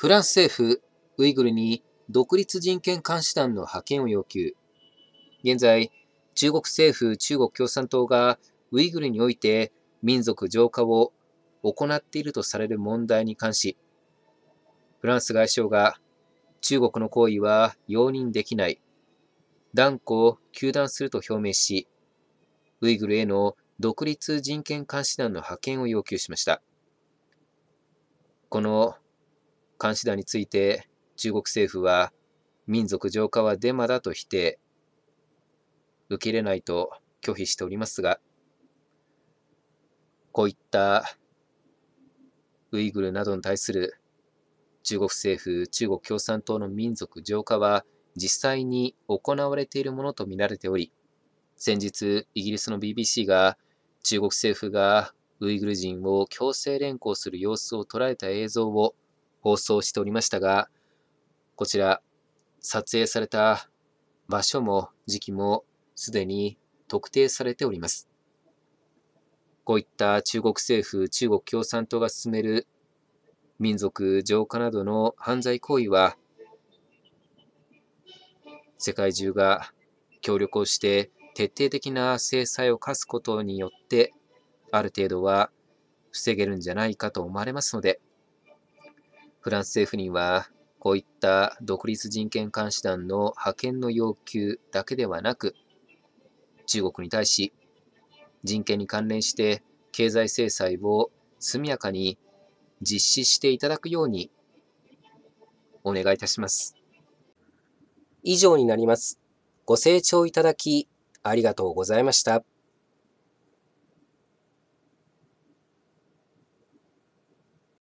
フランス政府、ウイグルに独立人権監視団の派遣を要求。現在、中国政府、中国共産党がウイグルにおいて民族浄化を行っているとされる問題に関し、フランス外相が中国の行為は容認できない、断固糾弾すると表明し、ウイグルへの独立人権監視団の派遣を要求しました。この監視団について中国政府は民族浄化はデマだと否定受け入れないと拒否しておりますがこういったウイグルなどに対する中国政府中国共産党の民族浄化は実際に行われているものとみられており先日イギリスの BBC が中国政府がウイグル人を強制連行する様子を捉えた映像を放送しておりましたが、こちら、撮影された場所も時期もすでに特定されております。こういった中国政府、中国共産党が進める民族浄化などの犯罪行為は、世界中が協力をして徹底的な制裁を科すことによって、ある程度は防げるんじゃないかと思われますので、フランス政府には、こういった独立人権監視団の派遣の要求だけではなく、中国に対し、人権に関連して経済制裁を速やかに実施していただくようにお願いいたします。以上になります。ご清聴いただきありがとうございました。